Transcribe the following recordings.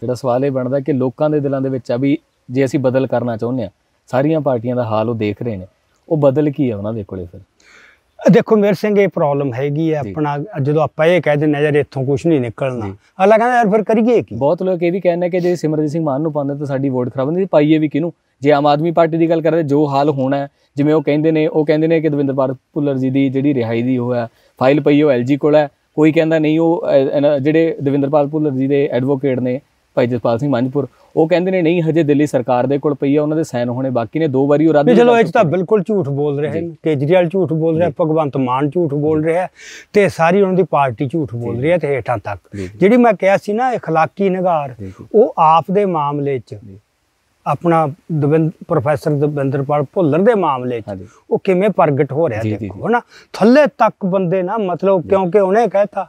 ਜਿਹੜਾ ਸਵਾਲ ਇਹ ਬਣਦਾ ਕਿ ਲੋਕਾਂ ਦੇ ਦਿਲਾਂ ਦੇ ਵਿੱਚ ਆ ਵੀ ਜੇ ਅਸੀਂ ਬਦਲ ਕਰਨਾ ਚਾਹੁੰਦੇ ਆ ਸਾਰੀਆਂ ਪਾਰਟੀਆਂ ਦਾ ਹਾਲ ਉਹ ਦੇਖ ਰਹੇ ਨੇ ਉਹ ਬਦਲ ਕੀ ਆ ਉਹਨਾਂ ਦੇ ਕੋਲੇ ਫਿਰ ਦੇਖੋ ਮੇਰ ਸਿੰਘ ਇਹ ਪ੍ਰੋਬਲਮ ਹੈਗੀ ਆ ਆਪਣਾ ਜਦੋਂ ਆਪਾਂ ਇਹ ਕਹਿ ਦਿੰਨੇ ਜੇ ਇੱਥੋਂ ਕੁਝ ਨਹੀਂ ਨਿਕਲਣਾ ਅਗਲਾ ਕਹਿੰਦਾ ਯਾਰ ਫਿਰ ਕਰੀਏ ਕੀ ਬਹੁਤ ਲੋਕ ਇਹ ਵੀ ਕਹਿੰਦੇ ਕਿ ਜੇ ਸਿਮਰਜੀਤ ਸਿੰਘ ਮਾਨ ਨੂੰ ਪਾਉਂਦੇ ਤਾਂ ਸਾਡੀ ਵੋਟ ਖਰਾਬ ਹੁੰਦੀ ਪਾਈਏ ਵੀ ਕਿਨੂੰ ਜੇ ਆਮ ਆਦਮੀ ਪਾਰਟੀ ਦੀ ਗੱਲ ਕਰਦੇ ਜੋ ਹਾਲ ਹੋਣਾ ਜਿਵੇਂ ਉਹ ਕਹਿੰਦੇ ਨੇ ਉਹ ਕਹਿੰਦੇ ਨੇ ਕਿ ਦਵਿੰਦਰ ਭੁੱਲਰ ਜੀ ਦੀ ਜਿਹੜੀ ਰਿਹਾਈ ਦੀ ਉਹ ਹੈ ਫਾਈਲ ਪਈ ਉਹ ਐਲਜੀ ਕੋਲ ਹੈ ਕੋਈ ਕਹਿੰਦਾ ਨਹੀਂ ਉਹ ਜਿਹੜੇ ਦਵਿੰਦਰਪਾਲ ਭੁੱਲਰ ਜੀ ਦੇ ਐਡਵੋਕੇਟ ਨੇ ਭਾਈ ਜਸਪਾਲ ਸਿੰਘ ਮੰਝਪੁਰ ਉਹ ਕਹਿੰਦੇ ਨੇ ਨਹੀਂ ਹਜੇ ਦਿੱਲੀ ਸਰਕਾਰ ਦੇ ਕੋਲ ਪਈ ਆ ਉਹਨਾਂ ਦੇ ਸਾਈਨ ਹੋਣੇ ਬਾਕੀ ਨੇ ਦੋ ਵਾਰੀ ਉਹ ਰੱਦ ਚਲੋ ਇਹ ਤਾਂ ਬਿਲਕੁਲ ਝੂਠ ਬੋਲ ਰਹੇ ਨੇ ਕੇਜਰੀਵਾਲ ਝੂਠ ਬੋਲ ਰਿਹਾ ਭਗਵੰਤ ਮਾਨ ਝੂਠ ਬੋਲ ਰਿਹਾ ਤੇ ਸਾਰੀ ਉਹਨਾਂ ਦੀ ਪਾਰਟੀ ਝੂਠ ਬੋਲ ਰਹੀ ਹੈ ਤੇ ਹੇਠਾਂ ਤੱਕ ਜਿਹੜੀ ਮੈਂ ਕਿਹਾ ਸੀ ਨਾ اخلاقی ਨਿਗਾਰ ਉਹ ਆਪ ਦੇ ਮਾਮਲੇ 'ਚ ਆਪਣਾ ਦਵਿੰਦ ਪ੍ਰੋਫੈਸਰ ਦਵਿੰਦਰਪਾਲ ਭੁੱਲਰ ਦੇ ਮਾਮਲੇ 'ਚ ਉਹ ਕਿਵੇਂ ਪ੍ਰਗਟ ਹੋ ਰਿਹਾ ਦੇਖੋ ਹਨਾ ਥੱਲੇ ਤੱਕ ਬੰਦੇ ਨਾ ਮਤਲਬ ਕਿਉਂਕਿ ਉਹਨੇ ਕਹਿਤਾ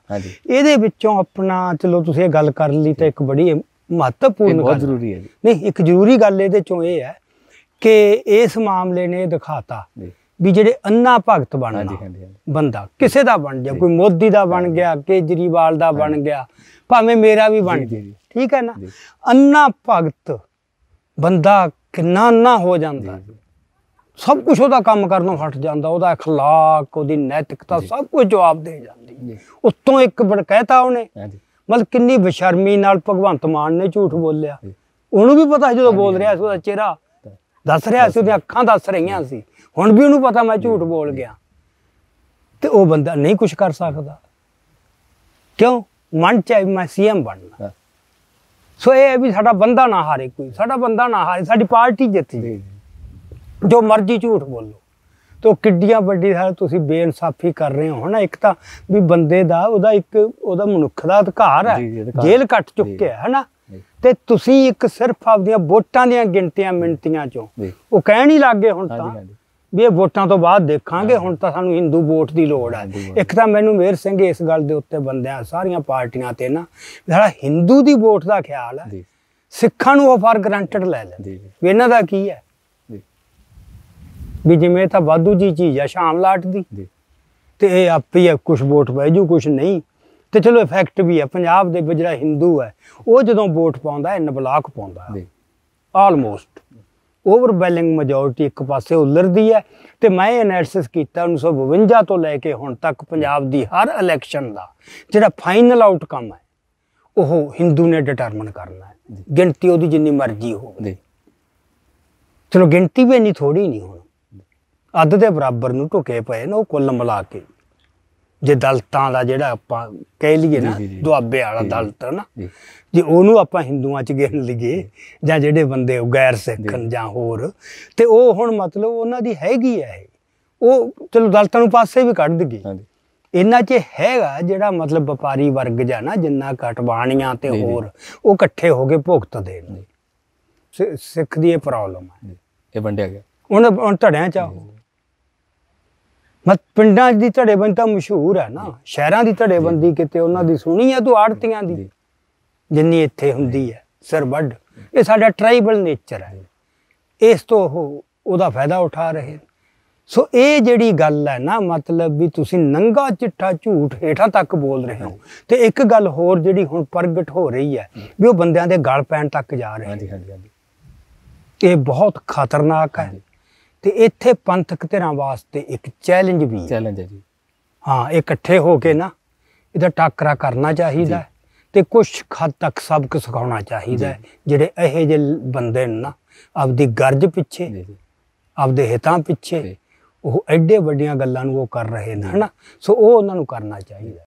ਇਹਦੇ ਵਿੱਚੋਂ ਆਪਣਾ ਚਲੋ ਤੁਸੀਂ ਇਹ ਗੱਲ ਕਰ ਲਈ ਤਾਂ ਇੱਕ ਬੜੀ ਮਹੱਤਵਪੂਰਨ ਗੱਲ ਜ਼ਰੂਰੀ ਹੈ ਨਹੀਂ ਇੱਕ ਜ਼ਰੂਰੀ ਗੱਲ ਇਹਦੇ ਚੋਂ ਇਹ ਹੈ ਕਿ ਇਸ ਮਾਮਲੇ ਨੇ ਦਿਖਾਤਾ ਵੀ ਜਿਹੜੇ ਅੰਨਾ ਭਗਤ ਬਣਨਾ ਬੰਦਾ ਕਿਸੇ ਦਾ ਬਣ ਜਾ ਕੋਈ ਮੋਦੀ ਦਾ ਬਣ ਗਿਆ ਕੇਜਰੀਵਾਲ ਦਾ ਬਣ ਗਿਆ ਭਾਵੇਂ ਮੇਰਾ ਵੀ ਬਣ ਜੇ ਠੀਕ ਹੈ ਨਾ ਅੰਨਾ ਭਗਤ ਬੰਦਾ ਕਿੰਨਾ ਨਾ ਹੋ ਜਾਂਦਾ ਸਭ ਕੁਝ ਉਹਦਾ ਕੰਮ ਕਰਨੋਂ ਹਟ ਜਾਂਦਾ ਉਹਦਾ اخلاق ਉਹਦੀ ਨੈਤਿਕਤਾ ਸਭ ਕੁਝ ਜਵਾਬ ਦੇ ਜਾਂਦੀ ਉਸ ਤੋਂ ਇੱਕ ਕਹਿਤਾ ਉਹਨੇ ਮਤਲਬ ਕਿੰਨੀ ਬਸ਼ਰਮੀ ਨਾਲ ਭਗਵੰਤ ਮਾਨ ਨੇ ਝੂਠ ਬੋਲਿਆ ਉਹਨੂੰ ਵੀ ਪਤਾ ਜਦੋਂ ਬੋਲ ਰਿਹਾ ਸੀ ਉਹਦਾ ਚਿਹਰਾ ਦੱਸ ਰਿਹਾ ਸੀ ਉਹਦੀਆਂ ਅੱਖਾਂ ਦੱਸ ਰਹੀਆਂ ਸੀ ਹੁਣ ਵੀ ਉਹਨੂੰ ਪਤਾ ਮੈਂ ਝੂਠ ਬੋਲ ਗਿਆ ਤੇ ਉਹ ਬੰਦਾ ਨਹੀਂ ਕੁਝ ਕਰ ਸਕਦਾ ਕਿਉਂ ਮਨ ਚਾਹੇ ਮੈਂ ਸੀਐਮ ਬਣਨਾ ਸੋ ਇਹ ਵੀ ਸਾਡਾ ਬੰਦਾ ਨਾ ਹਾਰੇ ਕੋਈ ਸਾਡਾ ਬੰਦਾ ਨਾ ਹਾਰੇ ਸਾਡੀ ਪਾਰਟੀ ਜਿੱਤੀ ਜੋ ਮਰਜ਼ੀ ਝੂਠ ਬੋਲੋ ਤੋ ਕਿੱਡੀਆਂ ਵੱਡੀ ਹੈ ਤੁਸੀਂ ਬੇਇਨਸਾਫੀ ਕਰ ਰਹੇ ਹੋ ਹਨਾ ਇੱਕ ਤਾਂ ਵੀ ਬੰਦੇ ਦਾ ਉਹਦਾ ਇੱਕ ਉਹਦਾ ਮਨੁੱਖ ਦਾ ਅਧਿਕਾਰ ਹੈ ਜੇਲ੍ਹ ਕੱਟ ਚੁੱਕਿਆ ਹੈ ਹਨਾ ਤੇ ਤੁਸੀਂ ਇੱਕ ਸਿਰਫ ਆਪਦੀਆਂ ਵੋਟਾਂ ਦੀਆਂ ਗਿਣਤੀਆਂ ਮਿੰਟੀਆਂ ਚੋਂ ਉਹ ਕਹਿਣ ਹੀ ਲੱਗੇ ਹੁਣ ਤਾਂ ਵੀ ਇਹ ਵੋਟਾਂ ਤੋਂ ਬਾਅਦ ਦੇਖਾਂਗੇ ਹੁਣ ਤਾਂ ਸਾਨੂੰ ਹਿੰਦੂ ਵੋਟ ਦੀ ਲੋੜ ਹੈ ਇੱਕ ਤਾਂ ਮੈਨੂੰ ਮੇਰ ਸਿੰਘ ਇਸ ਗੱਲ ਦੇ ਉੱਤੇ ਬੰਦਿਆਂ ਸਾਰੀਆਂ ਪਾਰਟੀਆਂ ਤੇ ਨਾ ਜਿਹੜਾ ਹਿੰਦੂ ਦੀ ਵੋਟ ਦਾ ਖਿਆਲ ਹੈ ਸਿੱਖਾਂ ਨੂੰ ਉਹ ਫਾਰ ਗਰੰਟਡ ਲੈ ਲੈਂਦੇ ਵੀ ਇਹਨਾਂ ਦਾ ਕੀ ਹੈ ਵੀ ਜਿਵੇਂ ਤਾਂ ਵਾਧੂ ਜੀ ਚੀਜ਼ ਆ ਸ਼ਾਮ ਲਾਟ ਦੀ ਤੇ ਇਹ ਆਪੇ ਆ ਕੁਝ ਵੋਟ ਪੈ ਜੂ ਕੁਝ ਨਹੀਂ ਤੇ ਚਲੋ ਇਫੈਕਟ ਵੀ ਆ ਪੰਜਾਬ ਦੇ ਜਿਹੜਾ ਹਿੰਦੂ ਹੈ ਉਹ ਜਦੋਂ ਵੋਟ ਪਾਉਂਦਾ ਹੈ ਨਬਲਾਕ ਪਾਉਂਦਾ ਜੀ ਆਲਮੋਸਟ ਓਵਰਵੈਲਿੰਗ ਮੈਜੋਰਟੀ ਇੱਕ ਪਾਸੇ ਉਲਰਦੀ ਹੈ ਤੇ ਮੈਂ ਐਨਾਲਿਸਿਸ ਕੀਤਾ 1952 ਤੋਂ ਲੈ ਕੇ ਹੁਣ ਤੱਕ ਪੰਜਾਬ ਦੀ ਹਰ ਇਲੈਕਸ਼ਨ ਦਾ ਜਿਹੜਾ ਫਾਈਨਲ ਆਊਟਕਮ ਹੈ ਉਹ ਹਿੰਦੂ ਨੇ ਡਿਟਰਮਨ ਕਰਨਾ ਹੈ ਗਿਣਤੀ ਉਹਦੀ ਜਿੰਨੀ ਮਰਜ਼ੀ ਹੋਵੇ ਚਲੋ ਗਿਣਤੀ ਵੀ ਨਹੀਂ ਥੋੜੀ ਨਹੀਂ ਹੁਣ ਅੱਧ ਦੇ ਬਰਾਬਰ ਨੂੰ ਢੁਕੇ ਪਏ ਨੇ ਉਹ ਕੁੱਲ ਮਿਲਾ ਕੇ ਜੇ ਦਲਤਾਂ ਦਾ ਜਿਹੜਾ ਆਪਾਂ ਕਹਿ ਲਈਏ ਨਾ ਦੁਆਬੇ ਵਾਲਾ ਦਲਤ ਨਾ ਜੇ ਉਹਨੂੰ ਆਪਾਂ ਹਿੰਦੂਆਂ ਚ ਗਿਣ ਲਈਏ ਜਾਂ ਜਿਹੜੇ ਬੰਦੇ ਗੈਰ ਸਿੱਖਣ ਜਾਂ ਹੋਰ ਤੇ ਉਹ ਹੁਣ ਮਤਲਬ ਉਹਨਾਂ ਦੀ ਹੈਗੀ ਹੈ ਉਹ ਚਲੋ ਦਲਤਾਂ ਨੂੰ ਪਾਸੇ ਵੀ ਕੱਢ ਦਈਏ ਇਹਨਾਂ 'ਚ ਹੈਗਾ ਜਿਹੜਾ ਮਤਲਬ ਵਪਾਰੀ ਵਰਗ ਜਾਂ ਨਾ ਜਿੰਨਾ ਘਟਵਾਣੀਆਂ ਤੇ ਹੋਰ ਉਹ ਇਕੱਠੇ ਹੋ ਕੇ ਭੁਗਤ ਦੇ ਸਿੱਖ ਦੀ ਇਹ ਪ੍ਰੋਬਲਮ ਹੈ ਇਹ ਵੰਡਿਆ ਗਿਆ ਉਹਨਾਂ ਧੜਿਆਂ ਚ ਆਓ ਮਤ ਪਿੰਡਾਂ ਦੀ ਧੜੇਬੰਦੀ ਤਾਂ ਮਸ਼ਹੂਰ ਹੈ ਨਾ ਸ਼ਹਿਰਾਂ ਦੀ ਧੜੇਬੰਦੀ ਕਿਤੇ ਉਹਨਾਂ ਦੀ ਸੁਣੀ ਹੈ ਤੂੰ ਆੜਤੀਆਂ ਦੀ ਜਿੰਨੀ ਇੱਥੇ ਹੁੰਦੀ ਹੈ ਸਰਵੱਡ ਇਹ ਸਾਡਾ ਟ੍ਰਾਈਬਲ ਨੇਚਰ ਹੈ ਇਸ ਤੋਂ ਉਹ ਉਹਦਾ ਫਾਇਦਾ ਉਠਾ ਰਹੇ ਸੋ ਇਹ ਜਿਹੜੀ ਗੱਲ ਹੈ ਨਾ ਮਤਲਬ ਵੀ ਤੁਸੀਂ ਨੰਗਾ ਚਿੱਠਾ ਝੂਠ ਹੇਠਾਂ ਤੱਕ ਬੋਲ ਰਹੇ ਹੋ ਤੇ ਇੱਕ ਗੱਲ ਹੋਰ ਜਿਹੜੀ ਹੁਣ ਪ੍ਰਗਟ ਹੋ ਰਹੀ ਹੈ ਵੀ ਉਹ ਬੰਦਿਆਂ ਦੇ ਗਲ ਪੈਣ ਤੱਕ ਜਾ ਰਹੇ ਹਾਂਜੀ ਹਾਂਜੀ ਹਾਂਜੀ ਇਹ ਬਹੁਤ ਖਤਰਨਾਕ ਹੈ ਤੇ ਇੱਥੇ ਪੰਥਕ ਧਿਰਾਂ ਵਾਸਤੇ ਇੱਕ ਚੈਲੰਜ ਵੀ ਹੈ ਚੈਲੰਜ ਹੈ ਜੀ ਹਾਂ ਇਕੱਠੇ ਹੋ ਕੇ ਨਾ ਇਹਦਾ ਟਾਕਰਾ ਕਰਨਾ ਚਾਹੀਦਾ ਤੇ ਕੁਝ ਹੱਦ ਤੱਕ ਸਬਕ ਸਿਖਾਉਣਾ ਚਾਹੀਦਾ ਜਿਹੜੇ ਇਹੋ ਜਿਹੇ ਬੰਦੇ ਨੇ ਨਾ ਆਪਦੀ ਗਰਜ ਪਿੱਛੇ ਆਪਦੇ ਹਿਤਾਂ ਪਿੱਛੇ ਉਹ ਐਡੇ ਵੱਡੀਆਂ ਗੱਲਾਂ ਨੂੰ ਉਹ ਕਰ ਰਹੇ ਨੇ ਹਨਾ ਸੋ ਉਹ ਉਹਨਾਂ ਨੂੰ ਕਰਨਾ ਚਾਹੀਦਾ